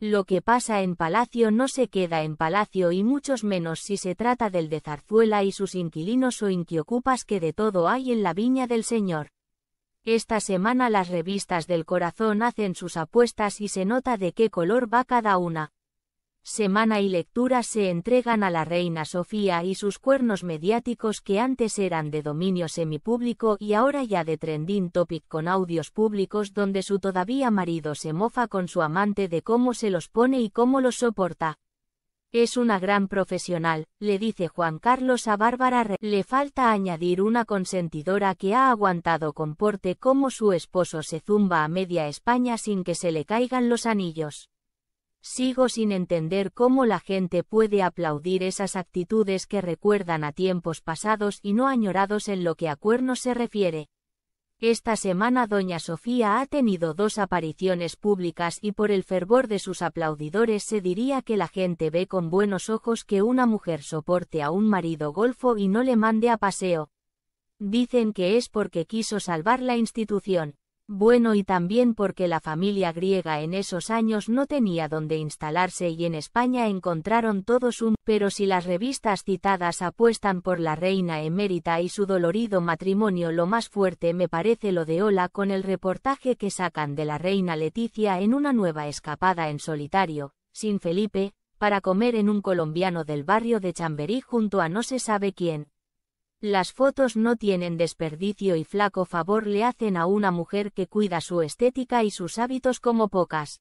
Lo que pasa en palacio no se queda en palacio y muchos menos si se trata del de Zarzuela y sus inquilinos o inquiocupas que de todo hay en la viña del señor. Esta semana las revistas del corazón hacen sus apuestas y se nota de qué color va cada una semana y lectura se entregan a la reina Sofía y sus cuernos mediáticos que antes eran de dominio semipúblico y ahora ya de trending topic con audios públicos donde su todavía marido se mofa con su amante de cómo se los pone y cómo los soporta. Es una gran profesional, le dice Juan Carlos a Bárbara Le falta añadir una consentidora que ha aguantado con porte cómo su esposo se zumba a media España sin que se le caigan los anillos. Sigo sin entender cómo la gente puede aplaudir esas actitudes que recuerdan a tiempos pasados y no añorados en lo que a cuernos se refiere. Esta semana doña Sofía ha tenido dos apariciones públicas y por el fervor de sus aplaudidores se diría que la gente ve con buenos ojos que una mujer soporte a un marido golfo y no le mande a paseo. Dicen que es porque quiso salvar la institución. Bueno y también porque la familia griega en esos años no tenía donde instalarse y en España encontraron todos un... Pero si las revistas citadas apuestan por la reina emérita y su dolorido matrimonio lo más fuerte me parece lo de Ola con el reportaje que sacan de la reina Leticia en una nueva escapada en solitario, sin Felipe, para comer en un colombiano del barrio de Chamberí junto a no se sabe quién, las fotos no tienen desperdicio y flaco favor le hacen a una mujer que cuida su estética y sus hábitos como pocas.